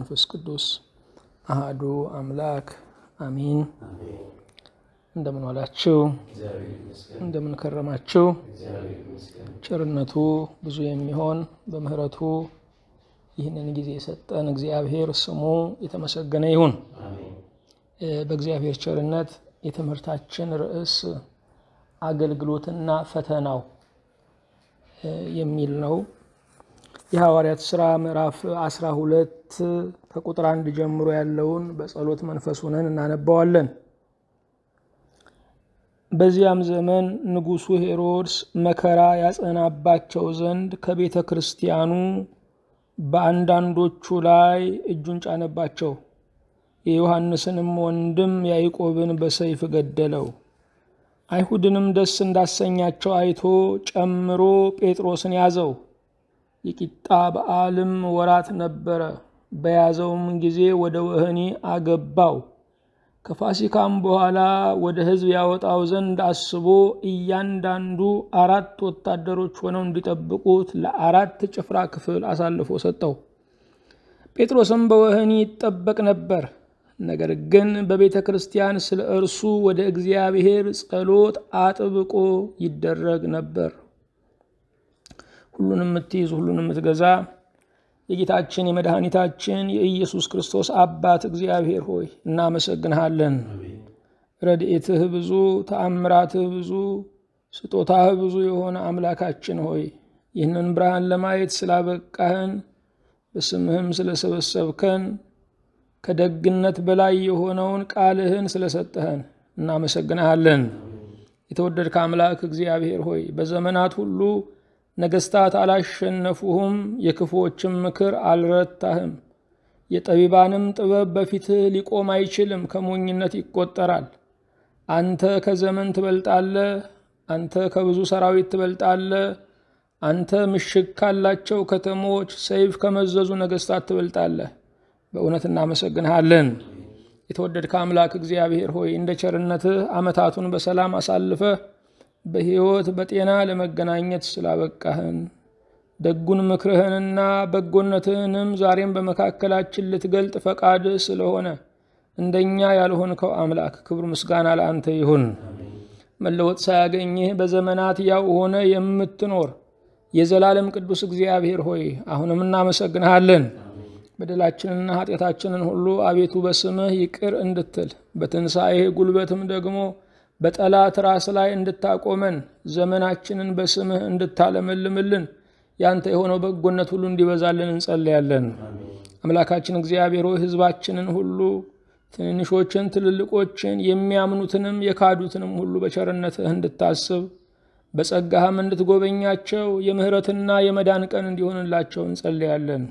መንፈስ ቅዱስ አህዱ አምላክ አሚን። እንደምን ዋላችሁ? እንደምን ከረማችሁ? ቸርነቱ ብዙ የሚሆን በምህረቱ ይህንን ጊዜ የሰጠን እግዚአብሔር ስሙ የተመሰገነ ይሁን። በእግዚአብሔር ቸርነት የትምህርታችን ርዕስ አገልግሎትና ፈተናው የሚል ነው። የሐዋርያት ሥራ ምዕራፍ 12 ከቁጥር አንድ ጀምሮ ያለውን በጸሎት መንፈስ ሆነን እናነባዋለን። በዚያም ዘመን ንጉሡ ሄሮድስ መከራ ያጸናባቸው ዘንድ ከቤተ ክርስቲያኑ በአንዳንዶቹ ላይ እጁን ጫነባቸው። የዮሐንስንም ወንድም ያዕቆብን በሰይፍ ገደለው። አይሁድንም ደስ እንዳሰኛቸው አይቶ ጨምሮ ጴጥሮስን ያዘው። የቂጣ በዓልም ወራት ነበረ። በያዘውም ጊዜ ወደ ወህኒ አገባው። ከፋሲካም በኋላ ወደ ሕዝብ ያወጣው ዘንድ አስቦ እያንዳንዱ አራት ወታደሮች ሆነው እንዲጠብቁት ለአራት ጭፍራ ክፍል አሳልፎ ሰጠው። ጴጥሮስም በወህኒ ይጠበቅ ነበር። ነገር ግን በቤተ ክርስቲያን ስለ እርሱ ወደ እግዚአብሔር ጸሎት አጥብቆ ይደረግ ነበር። ሁሉን የምትይዝ ሁሉን የምትገዛ የጌታችን የመድኃኒታችን የኢየሱስ ክርስቶስ አባት እግዚአብሔር ሆይ እናመሰግንሃለን። ረድኤትህ ብዙ፣ ተአምራትህ ብዙ፣ ስጦታህ ብዙ የሆነ አምላካችን ሆይ ይህንን ብርሃን ለማየት ስላበቃህን በስምህም ስለሰበሰብከን ከደግነት በላይ የሆነውን ቃልህን ስለሰጠህን እናመሰግንሃለን። የተወደድከ አምላክ እግዚአብሔር ሆይ በዘመናት ሁሉ ነገስታት አላሸነፉሁም የክፉዎችም ምክር አልረታህም። የጠቢባንም ጥበብ በፊትህ ሊቆም አይችልም፣ ከሞኝነት ይቆጠራል። አንተ ከዘመን ትበልጣለህ፣ አንተ ከብዙ ሰራዊት ትበልጣለህ። አንተ ምሽግ ካላቸው ከተሞች፣ ሰይፍ ከመዘዙ ነገስታት ትበልጣለህ። በእውነት እናመሰግንሃለን። የተወደድከ አምላክ እግዚአብሔር ሆይ እንደ ቸርነትህ ዓመታቱን በሰላም አሳልፈህ በሕይወት በጤና ለመገናኘት ስላበቃህን ደጉን ምክርህንና በጎነትህንም ዛሬም በመካከላችን ልትገልጥ ፈቃድ ስለሆነ እንደኛ ያልሆንከው አምላክ ክብር ምስጋና ለአንተ ይሁን። መለወጥ ሳያገኝህ በዘመናት ያው ሆነ የምትኖር የዘላለም ቅዱስ እግዚአብሔር ሆይ አሁንም እናመሰግንሃለን። በደላችንና ኃጢአታችንን ሁሉ አቤቱ በስምህ ይቅር እንድትል በትንሣኤህ ጉልበትም ደግሞ በጠላት ራስ ላይ እንድታቆመን ዘመናችንን በስምህ እንድታለመልምልን ያንተ የሆነው በጎነት ሁሉ እንዲበዛልን እንጸለያለን። አምላካችን እግዚአብሔር ሆይ ህዝባችንን ሁሉ ትንንሾችን፣ ትልልቆችን፣ የሚያምኑትንም የካዱትንም ሁሉ በቸርነትህ እንድታስብ በጸጋህም እንድትጎበኛቸው የምህረትና የመዳን ቀን እንዲሆንላቸው እንጸልያለን።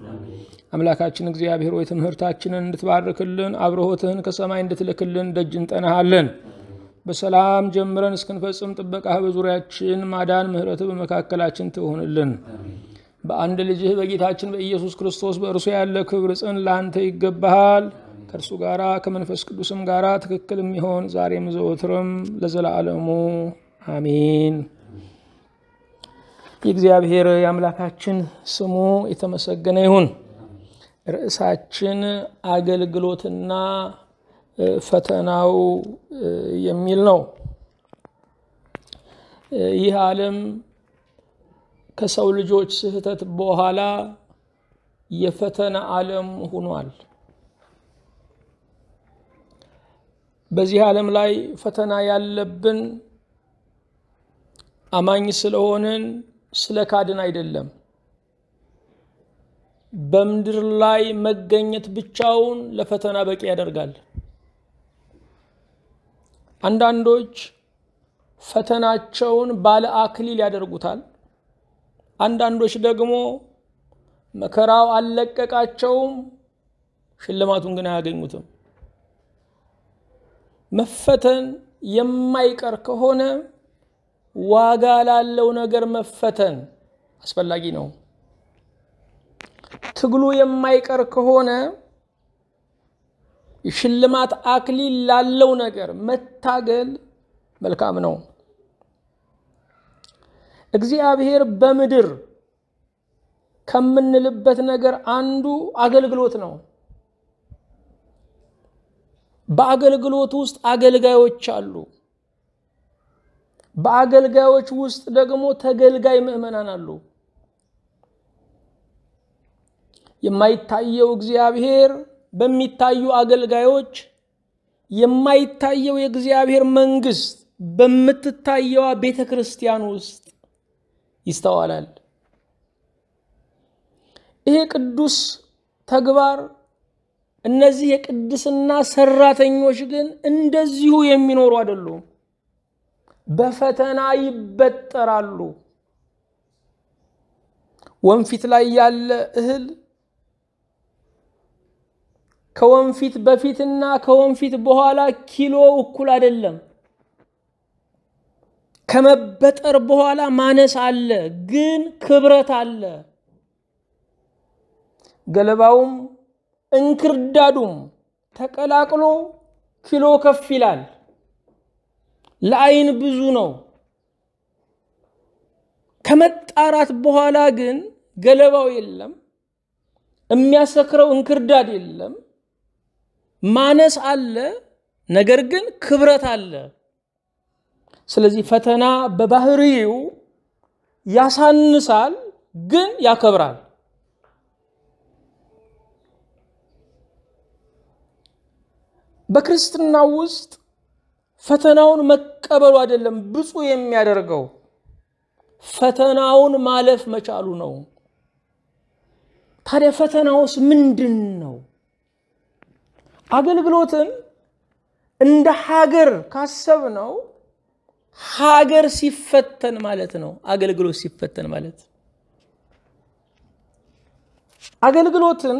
አምላካችን እግዚአብሔር ሆይ ትምህርታችንን እንድትባርክልን አብርሆትህን ከሰማይ እንድትልክልን ደጅ እንጠናሃለን። በሰላም ጀምረን እስክንፈጽም ጥበቃህ በዙሪያችን ማዳን፣ ምህረት በመካከላችን ትሆንልን። በአንድ ልጅህ በጌታችን በኢየሱስ ክርስቶስ በእርሱ ያለ ክብር ጽን ለአንተ ይገባሃል። ከእርሱ ጋራ ከመንፈስ ቅዱስም ጋራ ትክክል የሚሆን ዛሬም ዘወትርም ለዘላለሙ አሚን። የእግዚአብሔር የአምላካችን ስሙ የተመሰገነ ይሁን። ርዕሳችን አገልግሎትና ፈተናው የሚል ነው። ይህ ዓለም ከሰው ልጆች ስህተት በኋላ የፈተና ዓለም ሆኗል። በዚህ ዓለም ላይ ፈተና ያለብን አማኝ ስለሆንን ስለ ካድን አይደለም። በምድር ላይ መገኘት ብቻውን ለፈተና በቂ ያደርጋል። አንዳንዶች ፈተናቸውን ባለ አክሊል ያደርጉታል። አንዳንዶች ደግሞ መከራው አልለቀቃቸውም፣ ሽልማቱን ግን አያገኙትም። መፈተን የማይቀር ከሆነ ዋጋ ላለው ነገር መፈተን አስፈላጊ ነው። ትግሉ የማይቀር ከሆነ ሽልማት አክሊል ላለው ነገር መታገል መልካም ነው። እግዚአብሔር በምድር ከምንልበት ነገር አንዱ አገልግሎት ነው። በአገልግሎት ውስጥ አገልጋዮች አሉ። በአገልጋዮች ውስጥ ደግሞ ተገልጋይ ምእመናን አሉ። የማይታየው እግዚአብሔር በሚታዩ አገልጋዮች የማይታየው የእግዚአብሔር መንግሥት በምትታየዋ ቤተ ክርስቲያን ውስጥ ይስተዋላል። ይሄ ቅዱስ ተግባር እነዚህ የቅድስና ሰራተኞች ግን እንደዚሁ የሚኖሩ አይደሉም። በፈተና ይበጠራሉ። ወንፊት ላይ ያለ እህል ከወንፊት በፊትና ከወንፊት በኋላ ኪሎ እኩል አይደለም። ከመበጠር በኋላ ማነስ አለ፣ ግን ክብረት አለ። ገለባውም እንክርዳዱም ተቀላቅሎ ኪሎ ከፍ ይላል። ለአይን ብዙ ነው። ከመጣራት በኋላ ግን ገለባው የለም፣ የሚያሰክረው እንክርዳድ የለም። ማነስ አለ፣ ነገር ግን ክብረት አለ። ስለዚህ ፈተና በባህሪው ያሳንሳል፣ ግን ያከብራል። በክርስትና ውስጥ ፈተናውን መቀበሉ አይደለም ብፁ የሚያደርገው ፈተናውን ማለፍ መቻሉ ነው። ታዲያ ፈተናውስ ምንድን ነው? አገልግሎትን እንደ ሀገር ካሰብ ነው ሀገር ሲፈተን ማለት ነው። አገልግሎት ሲፈተን ማለት አገልግሎትን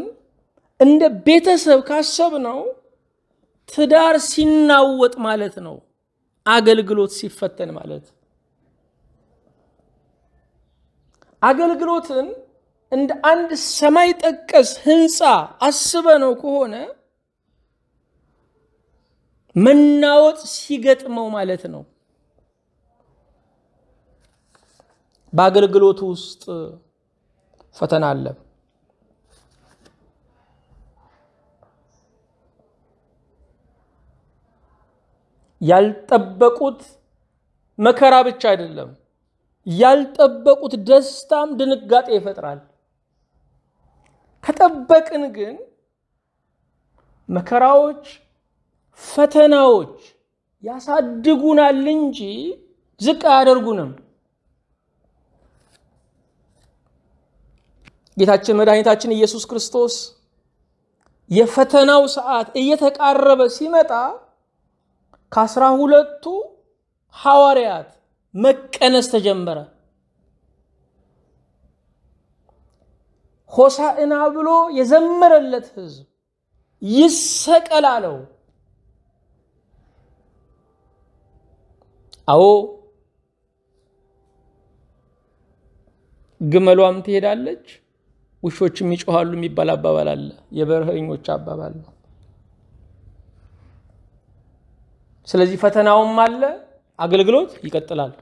እንደ ቤተሰብ ካሰብ ነው ትዳር ሲናወጥ ማለት ነው። አገልግሎት ሲፈተን ማለት አገልግሎትን እንደ አንድ ሰማይ ጠቀስ ህንፃ አስበ ነው ከሆነ መናወጥ ሲገጥመው ማለት ነው። በአገልግሎቱ ውስጥ ፈተና አለ። ያልጠበቁት መከራ ብቻ አይደለም፣ ያልጠበቁት ደስታም ድንጋጤ ይፈጥራል። ከጠበቅን ግን መከራዎች ፈተናዎች ያሳድጉናል እንጂ ዝቅ አያደርጉንም። ጌታችን መድኃኒታችን ኢየሱስ ክርስቶስ የፈተናው ሰዓት እየተቃረበ ሲመጣ ከአስራ ሁለቱ ሐዋርያት መቀነስ ተጀመረ። ሆሳዕና ብሎ የዘመረለት ሕዝብ ይሰቀል አለው። አዎ ግመሏም ትሄዳለች ውሾችም ይጮኋሉ የሚባል አባባል አለ የበረኞች አባባል ነው ስለዚህ ፈተናውም አለ አገልግሎት ይቀጥላል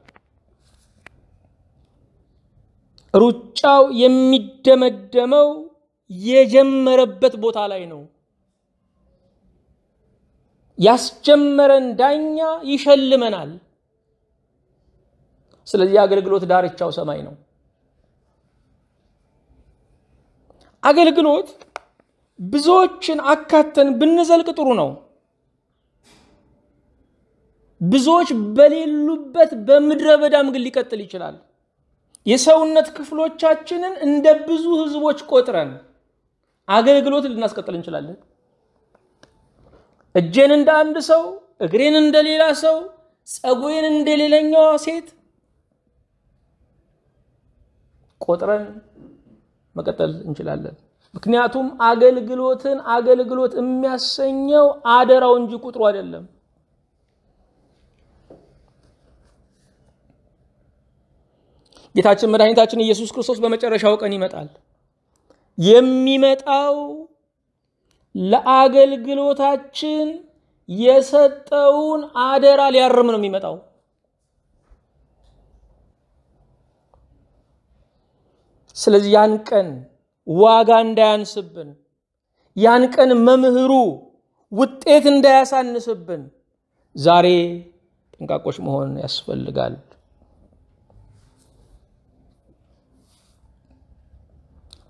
ሩጫው የሚደመደመው የጀመረበት ቦታ ላይ ነው ያስጀመረን ዳኛ ይሸልመናል ስለዚህ አገልግሎት ዳርቻው ሰማይ ነው። አገልግሎት ብዙዎችን አካተን ብንዘልቅ ጥሩ ነው። ብዙዎች በሌሉበት በምድረ በዳም ግን ሊቀጥል ይችላል። የሰውነት ክፍሎቻችንን እንደ ብዙ ህዝቦች ቆጥረን አገልግሎት ልናስቀጥል እንችላለን። እጄን እንደ አንድ ሰው፣ እግሬን እንደ ሌላ ሰው፣ ጸጉሬን እንደ ሌላኛዋ ሴት ቆጥረን መቀጠል እንችላለን። ምክንያቱም አገልግሎትን አገልግሎት የሚያሰኘው አደራው እንጂ ቁጥሩ አይደለም። ጌታችን መድኃኒታችን ኢየሱስ ክርስቶስ በመጨረሻው ቀን ይመጣል። የሚመጣው ለአገልግሎታችን የሰጠውን አደራ ሊያርም ነው የሚመጣው። ስለዚህ ያን ቀን ዋጋ እንዳያንስብን፣ ያን ቀን መምህሩ ውጤት እንዳያሳንስብን ዛሬ ጥንቃቆች መሆን ያስፈልጋል።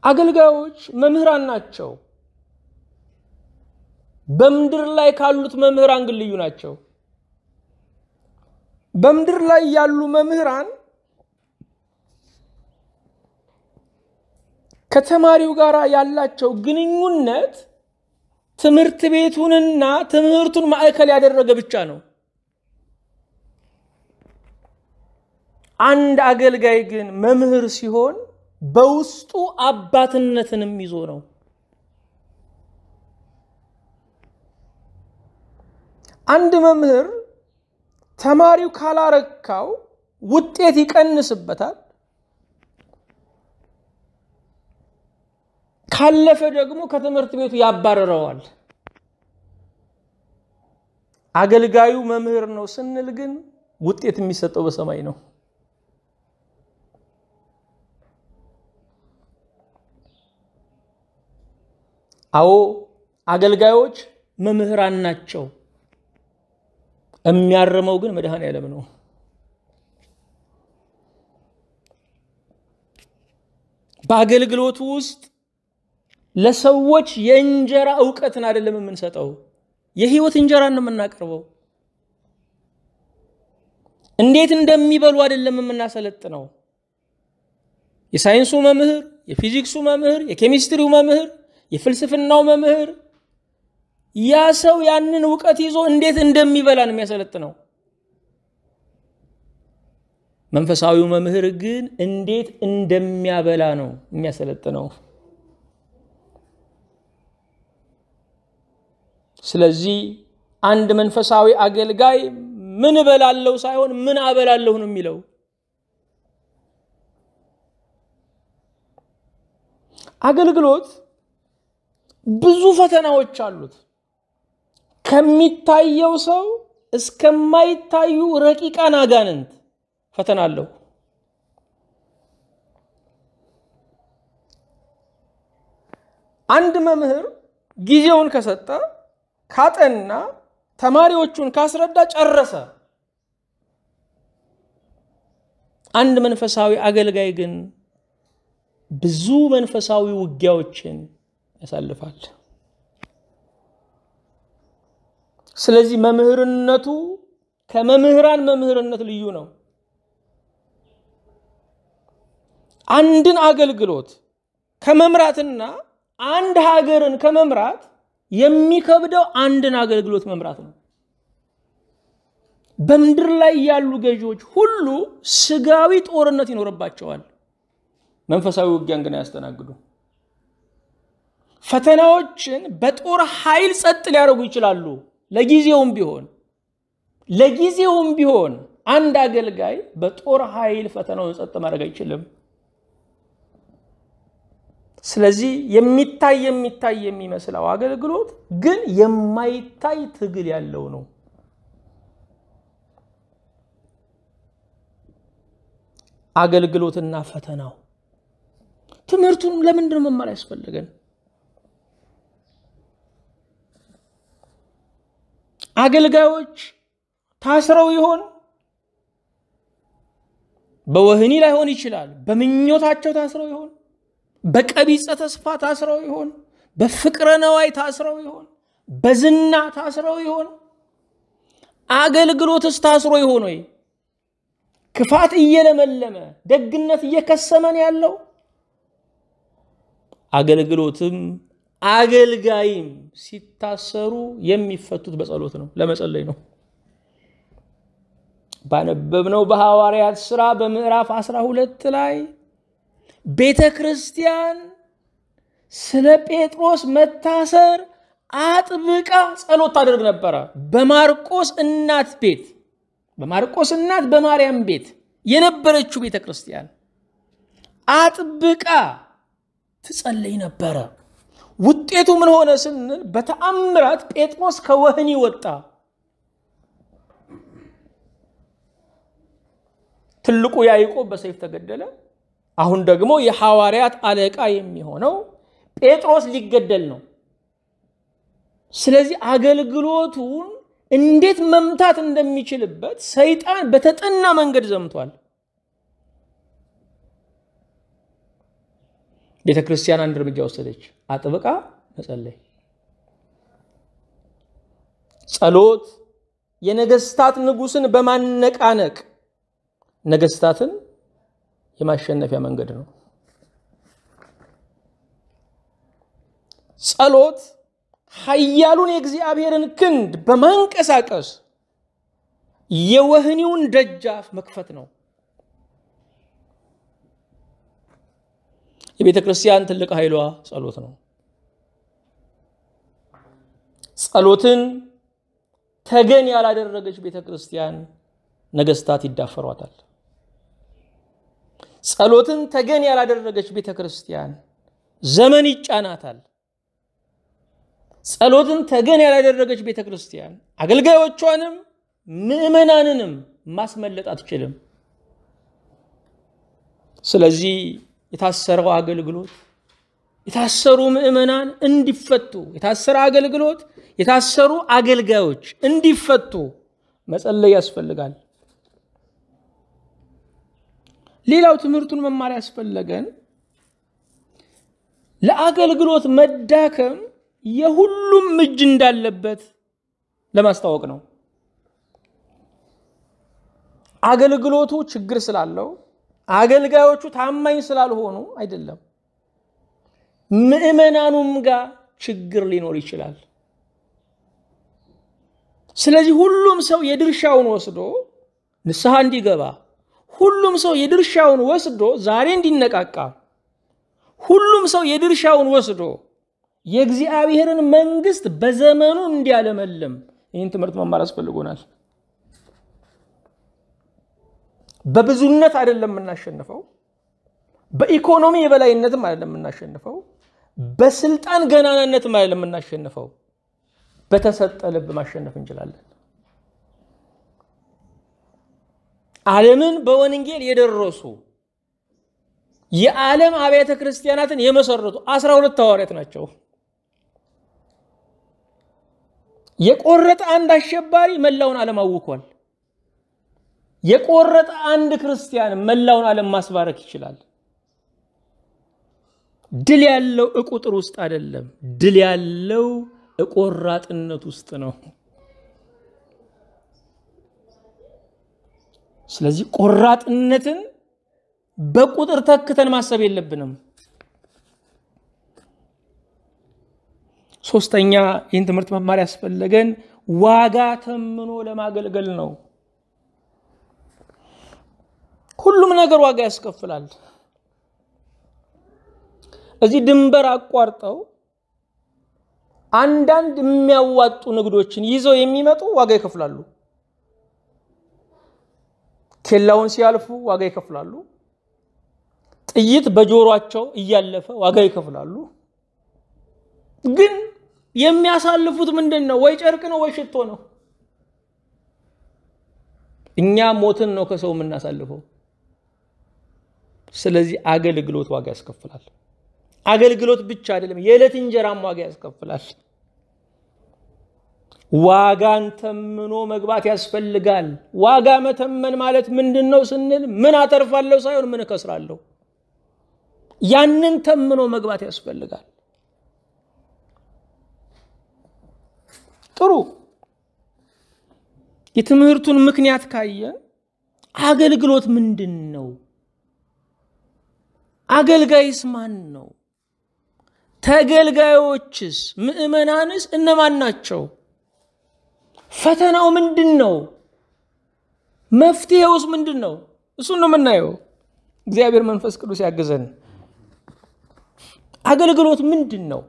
አገልጋዮች መምህራን ናቸው። በምድር ላይ ካሉት መምህራን ግን ልዩ ናቸው። በምድር ላይ ያሉ መምህራን ከተማሪው ጋር ያላቸው ግንኙነት ትምህርት ቤቱንና ትምህርቱን ማዕከል ያደረገ ብቻ ነው። አንድ አገልጋይ ግን መምህር ሲሆን በውስጡ አባትነትንም ይዞ ነው። አንድ መምህር ተማሪው ካላረካው ውጤት ይቀንስበታል። ካለፈ ደግሞ ከትምህርት ቤቱ ያባረረዋል። አገልጋዩ መምህር ነው ስንል ግን ውጤት የሚሰጠው በሰማይ ነው። አዎ አገልጋዮች መምህራን ናቸው። የሚያርመው ግን መድሃን ያለም ነው። በአገልግሎቱ ውስጥ ለሰዎች የእንጀራ እውቀትን አይደለም የምንሰጠው፣ የህይወት እንጀራን ነው የምናቀርበው። እንዴት እንደሚበሉ አይደለም የምናሰለጥነው። የሳይንሱ መምህር፣ የፊዚክሱ መምህር፣ የኬሚስትሪው መምህር፣ የፍልስፍናው መምህር ያ ሰው ያንን እውቀት ይዞ እንዴት እንደሚበላ ነው የሚያሰለጥነው። መንፈሳዊው መምህር ግን እንዴት እንደሚያበላ ነው የሚያሰለጥነው። ስለዚህ አንድ መንፈሳዊ አገልጋይ ምን እበላለሁ ሳይሆን ምን አበላለሁ ነው የሚለው አገልግሎት ብዙ ፈተናዎች አሉት ከሚታየው ሰው እስከማይታዩ ረቂቃን አጋንንት ፈተና አለው አንድ መምህር ጊዜውን ከሰጠ ካጠና ተማሪዎቹን ካስረዳ ጨረሰ። አንድ መንፈሳዊ አገልጋይ ግን ብዙ መንፈሳዊ ውጊያዎችን ያሳልፋል። ስለዚህ መምህርነቱ ከመምህራን መምህርነት ልዩ ነው። አንድን አገልግሎት ከመምራትና አንድ ሀገርን ከመምራት የሚከብደው አንድን አገልግሎት መምራት ነው። በምድር ላይ ያሉ ገዢዎች ሁሉ ስጋዊ ጦርነት ይኖርባቸዋል። መንፈሳዊ ውጊያን ግን አያስተናግዱ። ፈተናዎችን በጦር ኃይል ጸጥ ሊያደርጉ ይችላሉ። ለጊዜውም ቢሆን ለጊዜውም ቢሆን አንድ አገልጋይ በጦር ኃይል ፈተናውን ጸጥ ማድረግ አይችልም። ስለዚህ የሚታይ የሚታይ የሚመስለው አገልግሎት ግን የማይታይ ትግል ያለው ነው። አገልግሎትና ፈተናው ትምህርቱን ለምንድን መማር ያስፈልገን? አገልጋዮች ታስረው ይሆን? በወህኒ ላይሆን ይችላል። በምኞታቸው ታስረው ይሆን? በቀቢፀ ተስፋ ታስረው ይሆን? በፍቅረ ነዋይ ታስረው ይሆን? በዝና ታስረው ይሆን? አገልግሎትስ ታስሮ ይሆን ወይ? ክፋት እየለመለመ ደግነት እየከሰመን ያለው አገልግሎትም አገልጋይም ሲታሰሩ የሚፈቱት በጸሎት ነው፣ ለመጸለይ ነው። ባነበብነው በሐዋርያት ሥራ በምዕራፍ 12 ላይ ቤተ ክርስቲያን ስለ ጴጥሮስ መታሰር አጥብቃ ጸሎት ታደርግ ነበረ። በማርቆስ እናት ቤት በማርቆስ እናት በማርያም ቤት የነበረችው ቤተ ክርስቲያን አጥብቃ ትጸለይ ነበረ። ውጤቱ ምን ሆነ ስንል በተአምራት ጴጥሮስ ከወህኒ ወጣ። ትልቁ ያዕቆብ በሰይፍ ተገደለ። አሁን ደግሞ የሐዋርያት አለቃ የሚሆነው ጴጥሮስ ሊገደል ነው። ስለዚህ አገልግሎቱን እንዴት መምታት እንደሚችልበት ሰይጣን በተጠና መንገድ ዘምቷል። ቤተ ክርስቲያን አንድ እርምጃ ወሰደች። አጥብቃ መጸለይ፣ ጸሎት፣ የነገስታት ንጉስን በማነቃነቅ ነገስታትን የማሸነፊያ መንገድ ነው። ጸሎት ሀያሉን የእግዚአብሔርን ክንድ በማንቀሳቀስ የወህኒውን ደጃፍ መክፈት ነው። የቤተ ክርስቲያን ትልቅ ኃይሏ ጸሎት ነው። ጸሎትን ተገን ያላደረገች ቤተ ክርስቲያን ነገስታት ይዳፈሯታል። ጸሎትን ተገን ያላደረገች ቤተ ክርስቲያን ዘመን ይጫናታል። ጸሎትን ተገን ያላደረገች ቤተ ክርስቲያን አገልጋዮቿንም ምእመናንንም ማስመለጥ አትችልም። ስለዚህ የታሰረው አገልግሎት የታሰሩ ምእመናን እንዲፈቱ የታሰረ አገልግሎት የታሰሩ አገልጋዮች እንዲፈቱ መጸለይ ያስፈልጋል። ሌላው ትምህርቱን መማር ያስፈለገን ለአገልግሎት መዳከም የሁሉም እጅ እንዳለበት ለማስታወቅ ነው። አገልግሎቱ ችግር ስላለው አገልጋዮቹ ታማኝ ስላልሆኑ አይደለም። ምእመናኑም ጋር ችግር ሊኖር ይችላል። ስለዚህ ሁሉም ሰው የድርሻውን ወስዶ ንስሐ እንዲገባ ሁሉም ሰው የድርሻውን ወስዶ ዛሬ እንዲነቃቃ ሁሉም ሰው የድርሻውን ወስዶ የእግዚአብሔርን መንግስት በዘመኑ እንዲያለመልም ይህን ትምህርት መማር አስፈልጎናል። በብዙነት አይደለም የምናሸንፈው፣ በኢኮኖሚ የበላይነትም አይደለም የምናሸንፈው፣ በስልጣን ገናናነትም አይደለም የምናሸንፈው። በተሰጠ ልብ ማሸነፍ እንችላለን። ዓለምን በወንጌል የደረሱ የዓለም አብያተ ክርስቲያናትን የመሰረቱ አስራ ሁለት ሐዋርያት ናቸው። የቆረጠ አንድ አሸባሪ መላውን ዓለም አውኳል። የቆረጠ አንድ ክርስቲያን መላውን ዓለም ማስባረክ ይችላል። ድል ያለው እቁጥር ውስጥ አይደለም። ድል ያለው እቆራጥነት ውስጥ ነው። ስለዚህ ቆራጥነትን በቁጥር ተክተን ማሰብ የለብንም። ሶስተኛ ይህን ትምህርት መማር ያስፈለገን ዋጋ ተምኖ ለማገልገል ነው። ሁሉም ነገር ዋጋ ያስከፍላል። እዚህ ድንበር አቋርጠው አንዳንድ የሚያዋጡ ንግዶችን ይዘው የሚመጡ ዋጋ ይከፍላሉ። ኬላውን ሲያልፉ ዋጋ ይከፍላሉ። ጥይት በጆሯቸው እያለፈ ዋጋ ይከፍላሉ። ግን የሚያሳልፉት ምንድን ነው? ወይ ጨርቅ ነው ወይ ሽቶ ነው። እኛ ሞትን ነው ከሰው የምናሳልፈው። ስለዚህ አገልግሎት ዋጋ ያስከፍላል። አገልግሎት ብቻ አይደለም፣ የዕለት እንጀራም ዋጋ ያስከፍላል። ዋጋን ተምኖ መግባት ያስፈልጋል። ዋጋ መተመን ማለት ምንድን ነው ስንል ምን አተርፋለሁ ሳይሆን ምን እከስራለሁ፣ ያንን ተምኖ መግባት ያስፈልጋል። ጥሩ የትምህርቱን ምክንያት ካየን አገልግሎት ምንድን ነው? አገልጋይስ ማን ነው? ተገልጋዮችስ ምእመናንስ እነማን ናቸው? ፈተናው ምንድን ነው? መፍትሄውስ ምንድን ነው? እሱን ነው የምናየው። እግዚአብሔር መንፈስ ቅዱስ ያግዘን። አገልግሎት ምንድን ነው?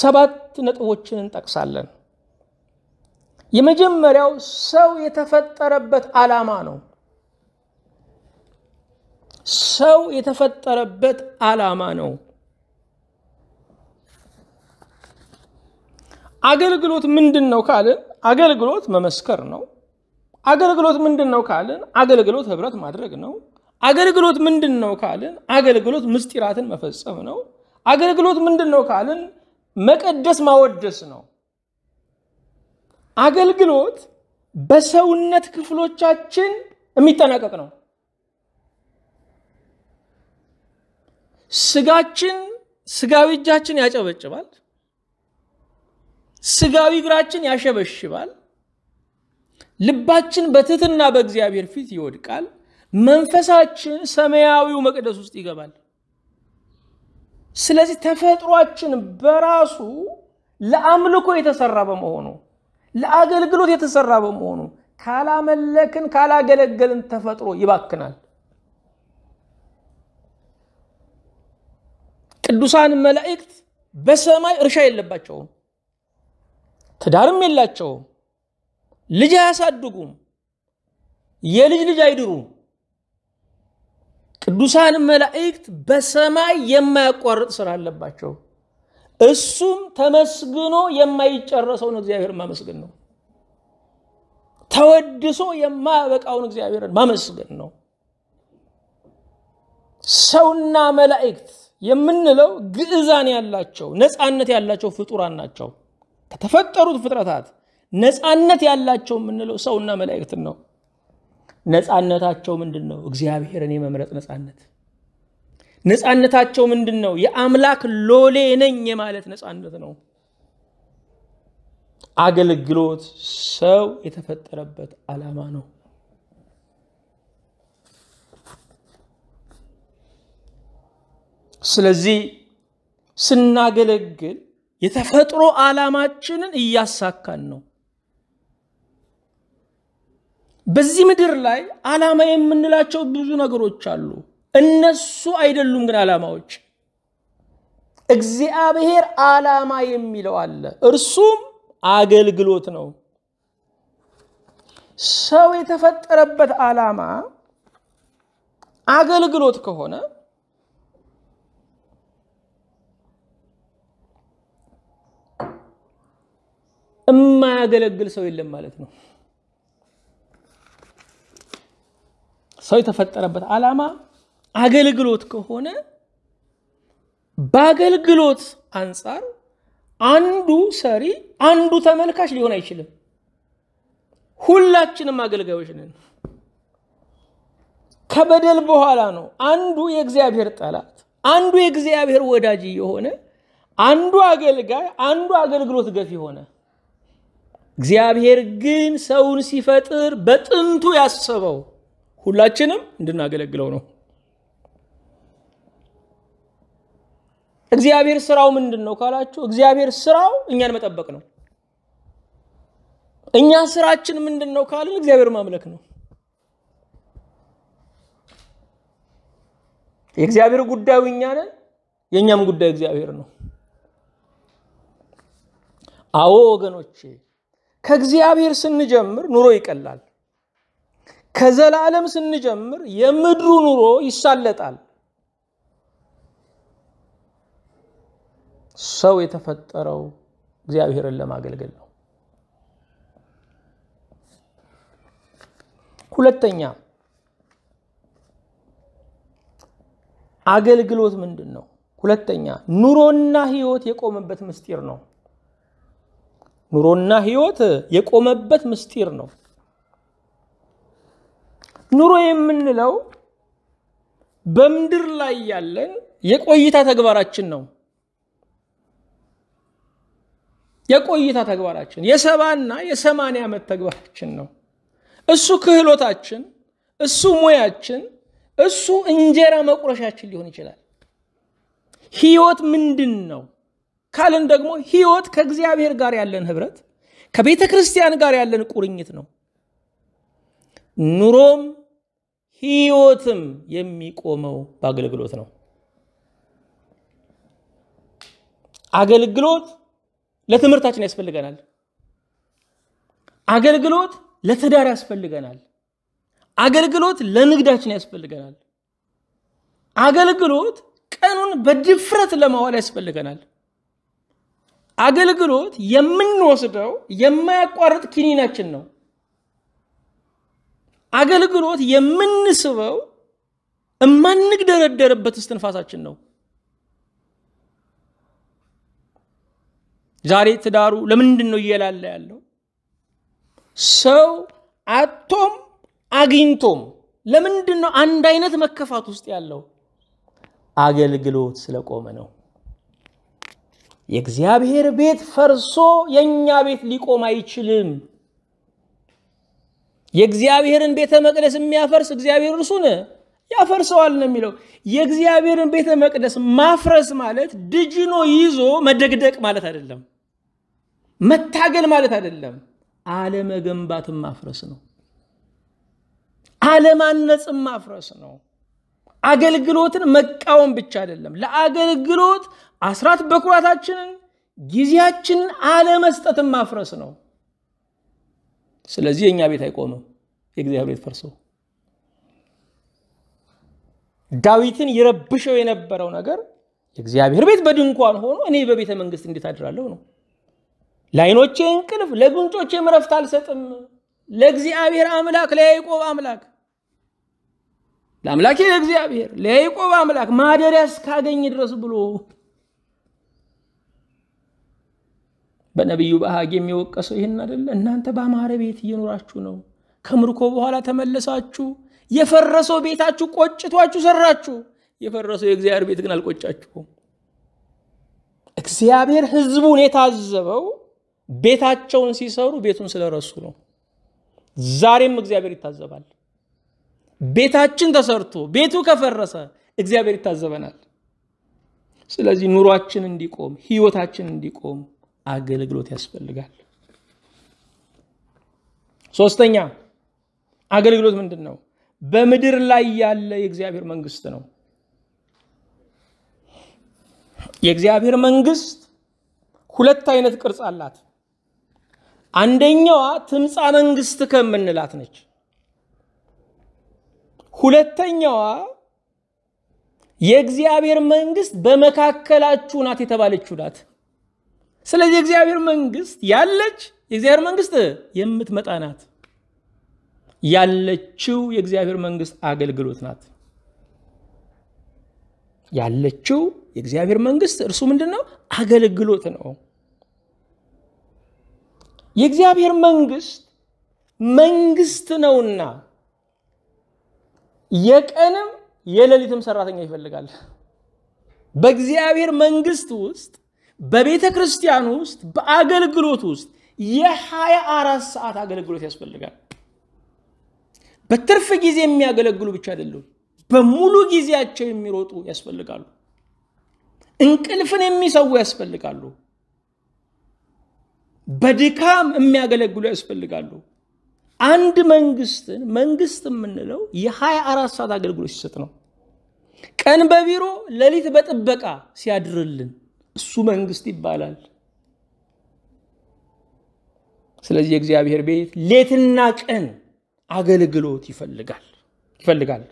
ሰባት ነጥቦችን እንጠቅሳለን። የመጀመሪያው ሰው የተፈጠረበት ዓላማ ነው። ሰው የተፈጠረበት ዓላማ ነው። አገልግሎት ምንድን ነው ካልን አገልግሎት መመስከር ነው። አገልግሎት ምንድን ነው ካልን አገልግሎት ህብረት ማድረግ ነው። አገልግሎት ምንድን ነው ካልን አገልግሎት ምስጢራትን መፈጸም ነው። አገልግሎት ምንድን ነው ካልን መቀደስ ማወደስ ነው። አገልግሎት በሰውነት ክፍሎቻችን የሚጠናቀቅ ነው። ስጋችን ስጋዊ እጃችን ያጨበጭባል። ስጋዊ እግራችን ያሸበሽባል። ልባችን በትህትና በእግዚአብሔር ፊት ይወድቃል። መንፈሳችን ሰማያዊው መቅደስ ውስጥ ይገባል። ስለዚህ ተፈጥሯችን በራሱ ለአምልኮ የተሰራ በመሆኑ ለአገልግሎት የተሰራ በመሆኑ ካላመለክን ካላገለገልን ተፈጥሮ ይባክናል። ቅዱሳን መላእክት በሰማይ እርሻ የለባቸውም። ትዳርም የላቸውም፣ ልጅ አያሳድጉም፣ የልጅ ልጅ አይድሩም። ቅዱሳን መላእክት በሰማይ የማያቋርጥ ስራ አለባቸው። እሱም ተመስግኖ የማይጨረሰውን እግዚአብሔር ማመስገን ነው። ተወድሶ የማያበቃውን እግዚአብሔርን ማመስገን ነው። ሰውና መላእክት የምንለው ግዕዛን ያላቸው ነፃነት ያላቸው ፍጡራን ናቸው። ከተፈጠሩት ፍጥረታት ነፃነት ያላቸው የምንለው ሰውና መላእክትን ነው። ነፃነታቸው ምንድን ነው? እግዚአብሔርን የመምረጥ ነፃነት። ነፃነታቸው ምንድን ነው? የአምላክ ሎሌ ነኝ የማለት ነፃነት ነው። አገልግሎት ሰው የተፈጠረበት ዓላማ ነው። ስለዚህ ስናገለግል የተፈጥሮ ዓላማችንን እያሳካን ነው። በዚህ ምድር ላይ ዓላማ የምንላቸው ብዙ ነገሮች አሉ። እነሱ አይደሉም ግን ዓላማዎች። እግዚአብሔር ዓላማ የሚለው አለ። እርሱም አገልግሎት ነው። ሰው የተፈጠረበት ዓላማ አገልግሎት ከሆነ የማያገለግል ሰው የለም ማለት ነው። ሰው የተፈጠረበት ዓላማ አገልግሎት ከሆነ በአገልግሎት አንጻር አንዱ ሰሪ አንዱ ተመልካች ሊሆን አይችልም። ሁላችንም አገልጋዮች ነን። ከበደል በኋላ ነው አንዱ የእግዚአብሔር ጠላት፣ አንዱ የእግዚአብሔር ወዳጅ የሆነ አንዱ አገልጋይ፣ አንዱ አገልግሎት ገፊ ሆነ። እግዚአብሔር ግን ሰውን ሲፈጥር በጥንቱ ያሰበው ሁላችንም እንድናገለግለው ነው። እግዚአብሔር ስራው ምንድን ነው ካላችሁ፣ እግዚአብሔር ስራው እኛን መጠበቅ ነው። እኛ ስራችን ምንድን ነው ካልን እግዚአብሔር ማምለክ ነው። የእግዚአብሔር ጉዳዩ እኛ ነን፣ የእኛም ጉዳይ እግዚአብሔር ነው። አዎ ወገኖቼ ከእግዚአብሔር ስንጀምር ኑሮ ይቀላል። ከዘላለም ስንጀምር የምድሩ ኑሮ ይሳለጣል። ሰው የተፈጠረው እግዚአብሔርን ለማገልገል ነው። ሁለተኛ አገልግሎት ምንድን ነው? ሁለተኛ ኑሮና ህይወት የቆመበት ምስጢር ነው። ኑሮና ህይወት የቆመበት ምስጢር ነው። ኑሮ የምንለው በምድር ላይ ያለን የቆይታ ተግባራችን ነው። የቆይታ ተግባራችን የሰባና የሰማንያ ዓመት ተግባራችን ነው። እሱ ክህሎታችን፣ እሱ ሙያችን፣ እሱ እንጀራ መቁረሻችን ሊሆን ይችላል። ህይወት ምንድን ነው? ካልን ደግሞ ህይወት ከእግዚአብሔር ጋር ያለን ህብረት ከቤተ ክርስቲያን ጋር ያለን ቁርኝት ነው። ኑሮም ህይወትም የሚቆመው በአገልግሎት ነው። አገልግሎት ለትምህርታችን ያስፈልገናል። አገልግሎት ለትዳር ያስፈልገናል። አገልግሎት ለንግዳችን ያስፈልገናል። አገልግሎት ቀኑን በድፍረት ለማዋል ያስፈልገናል። አገልግሎት የምንወስደው የማያቋርጥ ኪኒናችን ነው። አገልግሎት የምንስበው እማንግደረደርበት እስትንፋሳችን ነው። ዛሬ ትዳሩ ለምንድን ነው እየላለ ያለው? ሰው አቶም አግኝቶም ለምንድን ነው አንድ አይነት መከፋት ውስጥ ያለው? አገልግሎት ስለቆመ ነው። የእግዚአብሔር ቤት ፈርሶ የእኛ ቤት ሊቆም አይችልም። የእግዚአብሔርን ቤተ መቅደስ የሚያፈርስ እግዚአብሔር እርሱን ያፈርሰዋል ነው የሚለው። የእግዚአብሔርን ቤተ መቅደስ ማፍረስ ማለት ድጅኖ ይዞ መደግደቅ ማለት አይደለም፣ መታገል ማለት አይደለም። አለመገንባትም ማፍረስ ነው። አለማነጽም ማፍረስ ነው። አገልግሎትን መቃወም ብቻ አይደለም፣ ለአገልግሎት አስራት በኩራታችንን ጊዜያችንን አለመስጠትን ማፍረስ ነው። ስለዚህ የእኛ ቤት አይቆምም፣ የእግዚአብሔር ቤት ፈርሶ ዳዊትን ይረብሸው የነበረው ነገር የእግዚአብሔር ቤት በድንኳን ሆኖ እኔ በቤተ መንግስት እንዴት አድራለሁ ነው። ለአይኖቼ እንቅልፍ ለጉንጮቼ እረፍት አልሰጥም፣ ለእግዚአብሔር አምላክ ለያዕቆብ አምላክ ለአምላኬ ለእግዚአብሔር ለያዕቆብ አምላክ ማደሪያ እስካገኝ ድረስ ብሎ በነቢዩ በሐጌ የሚወቀሰው ይህን አደለ። እናንተ በአማረ ቤት እየኖራችሁ ነው። ከምርኮ በኋላ ተመለሳችሁ። የፈረሰው ቤታችሁ ቆጭቷችሁ ሰራችሁ። የፈረሰው የእግዚአብሔር ቤት ግን አልቆጫችሁም። እግዚአብሔር ሕዝቡን የታዘበው ቤታቸውን ሲሰሩ ቤቱን ስለረሱ ነው። ዛሬም እግዚአብሔር ይታዘባል። ቤታችን ተሰርቶ ቤቱ ከፈረሰ እግዚአብሔር ይታዘበናል። ስለዚህ ኑሯችን እንዲቆም፣ ህይወታችን እንዲቆም አገልግሎት ያስፈልጋል ሶስተኛ አገልግሎት ምንድን ነው በምድር ላይ ያለ የእግዚአብሔር መንግስት ነው የእግዚአብሔር መንግስት ሁለት አይነት ቅርጽ አላት አንደኛዋ ትምፃ መንግስት ከምንላት ነች ሁለተኛዋ የእግዚአብሔር መንግስት በመካከላችሁ ናት የተባለችው ናት ስለዚህ የእግዚአብሔር መንግስት ያለች የእግዚአብሔር መንግስት የምትመጣ ናት። ያለችው የእግዚአብሔር መንግስት አገልግሎት ናት። ያለችው የእግዚአብሔር መንግስት እርሱ ምንድን ነው? አገልግሎት ነው። የእግዚአብሔር መንግስት መንግስት ነውና የቀንም የሌሊትም ሰራተኛ ይፈልጋል። በእግዚአብሔር መንግስት ውስጥ በቤተ ክርስቲያን ውስጥ በአገልግሎት ውስጥ የሀያ አራት ሰዓት አገልግሎት ያስፈልጋል በትርፍ ጊዜ የሚያገለግሉ ብቻ አይደሉም በሙሉ ጊዜያቸው የሚሮጡ ያስፈልጋሉ እንቅልፍን የሚሰው ያስፈልጋሉ በድካም የሚያገለግሉ ያስፈልጋሉ አንድ መንግስትን መንግስት የምንለው የሀያ አራት ሰዓት አገልግሎት ሲሰጥ ነው ቀን በቢሮ ሌሊት በጥበቃ ሲያድርልን እሱ መንግስት ይባላል። ስለዚህ የእግዚአብሔር ቤት ሌትና ቀን አገልግሎት ይፈልጋል ይፈልጋል።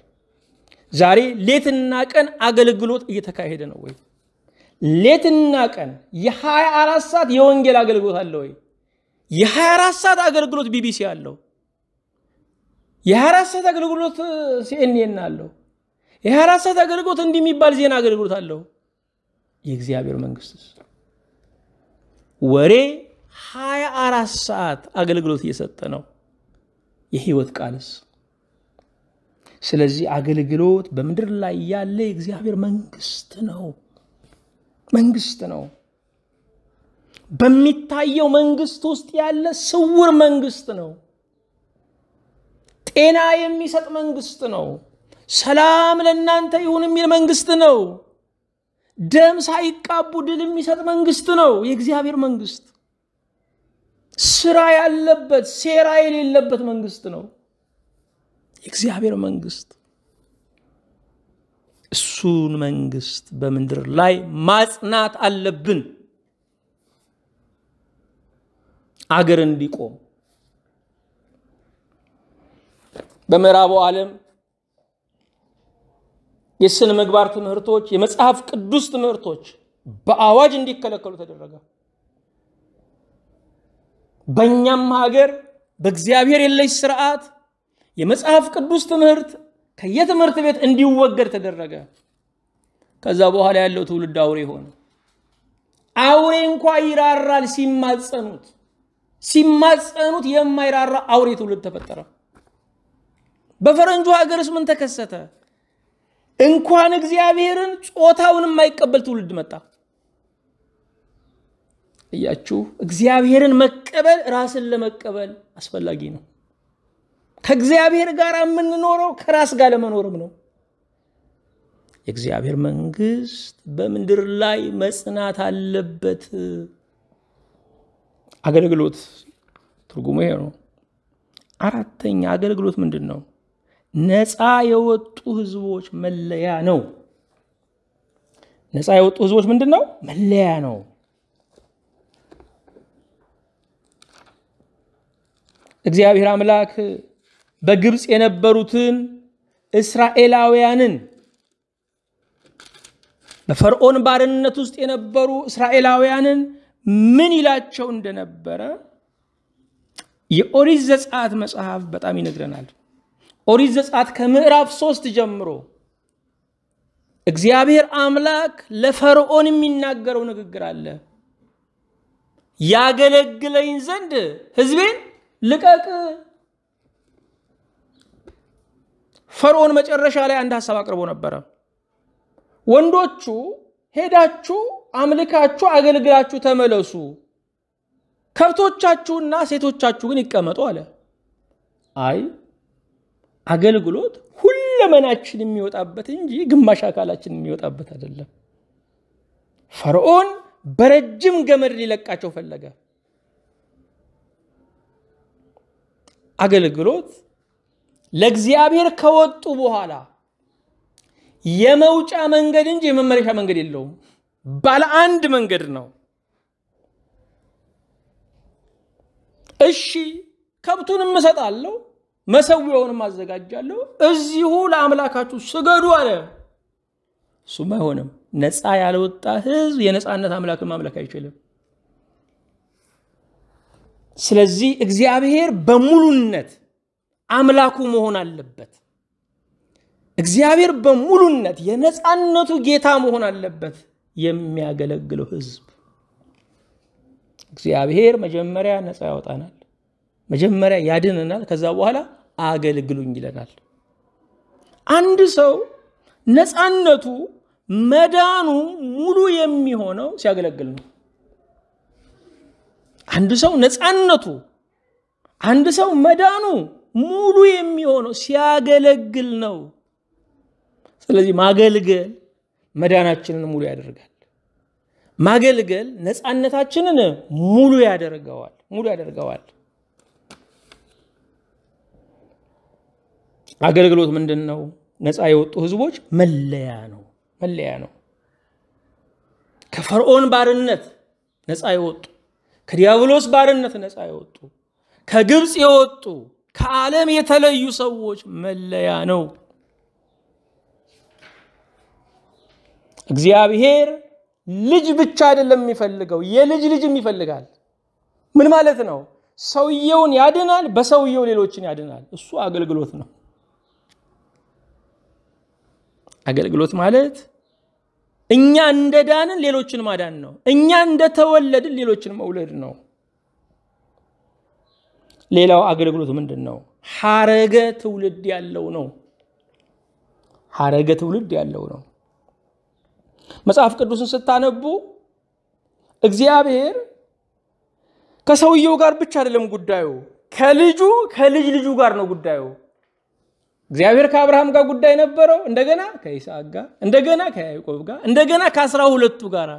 ዛሬ ሌትና ቀን አገልግሎት እየተካሄደ ነው ወይ? ሌትና ቀን የ24 ሰዓት የወንጌል አገልግሎት አለ ወይ? የ24 ሰዓት አገልግሎት ቢቢሲ አለው። የ24 ሰዓት አገልግሎት ሲኤንኤን አለው። የ24 ሰዓት አገልግሎት እንዲህ የሚባል ዜና አገልግሎት አለው። የእግዚአብሔር መንግስትስ? ወሬ 24 ሰዓት አገልግሎት እየሰጠ ነው። የህይወት ቃልስ? ስለዚህ አገልግሎት በምድር ላይ ያለ የእግዚአብሔር መንግስት ነው። መንግስት ነው። በሚታየው መንግስት ውስጥ ያለ ስውር መንግስት ነው። ጤና የሚሰጥ መንግስት ነው። ሰላም ለእናንተ ይሁን የሚል መንግስት ነው። ደም ሳይቃቡ ድል የሚሰጥ መንግስት ነው የእግዚአብሔር መንግስት። ስራ ያለበት ሴራ የሌለበት መንግስት ነው የእግዚአብሔር መንግስት። እሱን መንግስት በምድር ላይ ማጽናት አለብን። አገር እንዲቆም በምዕራቡ ዓለም የስነ ምግባር ትምህርቶች፣ የመጽሐፍ ቅዱስ ትምህርቶች በአዋጅ እንዲከለከሉ ተደረገ። በእኛም ሀገር በእግዚአብሔር የለሽ ስርዓት የመጽሐፍ ቅዱስ ትምህርት ከየትምህርት ቤት እንዲወገድ ተደረገ። ከዛ በኋላ ያለው ትውልድ አውሬ ሆነ። አውሬ እንኳ ይራራል ሲማጸኑት ሲማጸኑት የማይራራ አውሬ ትውልድ ተፈጠረ። በፈረንጁ ሀገርስ ምን ተከሰተ? እንኳን እግዚአብሔርን ጾታውን የማይቀበል ትውልድ መጣ። እያችሁ እግዚአብሔርን መቀበል ራስን ለመቀበል አስፈላጊ ነው። ከእግዚአብሔር ጋር የምንኖረው ከራስ ጋር ለመኖርም ነው። የእግዚአብሔር መንግስት በምድር ላይ መጽናት አለበት። አገልግሎት ትርጉሙ ይሄ ነው። አራተኛ አገልግሎት ምንድን ነው? ነፃ የወጡ ህዝቦች መለያ ነው። ነፃ የወጡ ህዝቦች ምንድን ነው? መለያ ነው። እግዚአብሔር አምላክ በግብፅ የነበሩትን እስራኤላውያንን በፈርዖን ባርነት ውስጥ የነበሩ እስራኤላውያንን ምን ይላቸው እንደነበረ የኦሪት ዘጸአት መጽሐፍ በጣም ይነግረናል። ኦሪት ዘጸአት ከምዕራፍ ሶስት ጀምሮ እግዚአብሔር አምላክ ለፈርዖን የሚናገረው ንግግር አለ። ያገለግለኝ ዘንድ ህዝቤን ልቀቅ። ፈርዖን መጨረሻ ላይ አንድ ሀሳብ አቅርቦ ነበረ። ወንዶቹ ሄዳችሁ አምልካችሁ አገልግላችሁ ተመለሱ፣ ከብቶቻችሁና ሴቶቻችሁ ግን ይቀመጡ አለ። አይ አገልግሎት ሁለመናችን የሚወጣበት እንጂ ግማሽ አካላችን የሚወጣበት አይደለም። ፈርዖን በረጅም ገመድ ሊለቃቸው ፈለገ። አገልግሎት ለእግዚአብሔር ከወጡ በኋላ የመውጫ መንገድ እንጂ የመመለሻ መንገድ የለውም። ባለ አንድ መንገድ ነው። እሺ ከብቱን እሰጣለሁ መሰዊያውንም አዘጋጃለሁ እዚሁ ለአምላካችሁ ስገዱ አለ። እሱም አይሆንም። ነፃ ያልወጣ ህዝብ የነፃነት አምላክን ማምለክ አይችልም። ስለዚህ እግዚአብሔር በሙሉነት አምላኩ መሆን አለበት። እግዚአብሔር በሙሉነት የነፃነቱ ጌታ መሆን አለበት የሚያገለግለው ህዝብ። እግዚአብሔር መጀመሪያ ነፃ ያወጣናል። መጀመሪያ ያድነናል፣ ከዛ በኋላ አገልግሉኝ ይለናል። አንድ ሰው ነፃነቱ መዳኑ ሙሉ የሚሆነው ሲያገለግል ነው። አንድ ሰው ነፃነቱ አንድ ሰው መዳኑ ሙሉ የሚሆነው ሲያገለግል ነው። ስለዚህ ማገልገል መዳናችንን ሙሉ ያደርጋል። ማገልገል ነፃነታችንን ሙሉ ያደርገዋል ሙሉ ያደርገዋል። አገልግሎት ምንድን ነው? ነፃ የወጡ ህዝቦች መለያ ነው መለያ ነው። ከፈርዖን ባርነት ነፃ የወጡ ከዲያብሎስ ባርነት ነፃ የወጡ ከግብፅ የወጡ ከዓለም የተለዩ ሰዎች መለያ ነው። እግዚአብሔር ልጅ ብቻ አይደለም የሚፈልገው የልጅ ልጅም ይፈልጋል። ምን ማለት ነው? ሰውየውን ያድናል፣ በሰውየው ሌሎችን ያድናል። እሱ አገልግሎት ነው። አገልግሎት ማለት እኛ እንደ ዳንን ሌሎችን ማዳን ነው። እኛ እንደ ተወለድን ሌሎችን መውለድ ነው። ሌላው አገልግሎት ምንድን ነው? ሐረገ ትውልድ ያለው ነው። ሐረገ ትውልድ ያለው ነው። መጽሐፍ ቅዱስን ስታነቡ እግዚአብሔር ከሰውየው ጋር ብቻ አይደለም ጉዳዩ፣ ከልጁ ከልጅ ልጁ ጋር ነው ጉዳዩ። እግዚአብሔር ከአብርሃም ጋር ጉዳይ ነበረው እንደገና ከይስሐቅ ጋር እንደገና ከያዕቆብ ጋር እንደገና ከአስራ ሁለቱ ጋር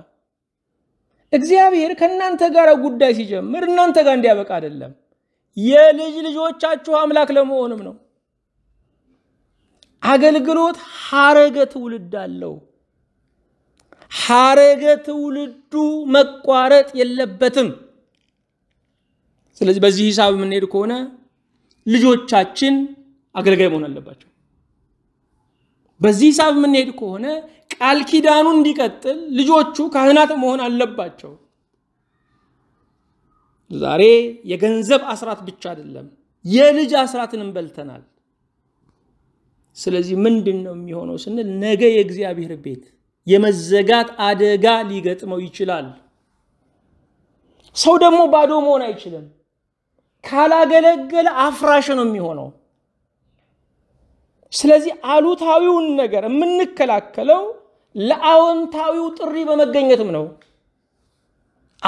እግዚአብሔር ከእናንተ ጋር ጉዳይ ሲጀምር እናንተ ጋር እንዲያበቃ አይደለም የልጅ ልጆቻችሁ አምላክ ለመሆንም ነው አገልግሎት ሐረገ ትውልድ አለው ሐረገ ትውልዱ መቋረጥ የለበትም ስለዚህ በዚህ ሂሳብ የምንሄድ ከሆነ ልጆቻችን አገልጋይ መሆን አለባቸው በዚህ ሂሳብ የምንሄድ ከሆነ ቃል ኪዳኑ እንዲቀጥል ልጆቹ ካህናት መሆን አለባቸው ዛሬ የገንዘብ አስራት ብቻ አይደለም የልጅ አስራትንም በልተናል ስለዚህ ምንድን ነው የሚሆነው ስንል ነገ የእግዚአብሔር ቤት የመዘጋት አደጋ ሊገጥመው ይችላል ሰው ደግሞ ባዶ መሆን አይችልም ካላገለገለ አፍራሽ ነው የሚሆነው ስለዚህ አሉታዊውን ነገር የምንከላከለው ለአዎንታዊው ጥሪ በመገኘትም ነው።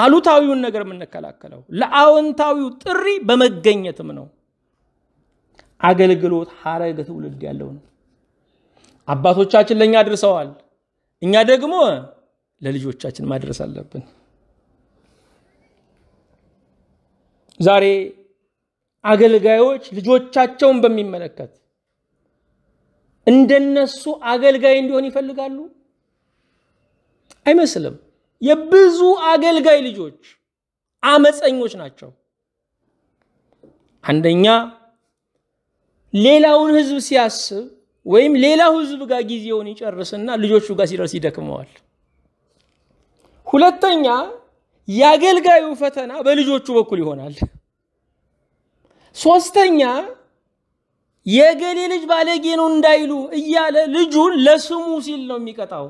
አሉታዊውን ነገር የምንከላከለው ለአዎንታዊው ጥሪ በመገኘትም ነው። አገልግሎት ሀረግ ትውልድ ያለው ነው። አባቶቻችን ለእኛ አድርሰዋል። እኛ ደግሞ ለልጆቻችን ማድረስ አለብን። ዛሬ አገልጋዮች ልጆቻቸውን በሚመለከት እንደነሱ አገልጋይ እንዲሆን ይፈልጋሉ? አይመስልም። የብዙ አገልጋይ ልጆች አመፀኞች ናቸው። አንደኛ ሌላውን ህዝብ ሲያስብ ወይም ሌላው ህዝብ ጋር ጊዜውን ይጨርስና ልጆቹ ጋር ሲደርስ ይደክመዋል። ሁለተኛ የአገልጋዩ ፈተና በልጆቹ በኩል ይሆናል። ሶስተኛ የገሌ ልጅ ባለጌ ነው እንዳይሉ እያለ ልጁን ለስሙ ሲል ነው የሚቀጣው።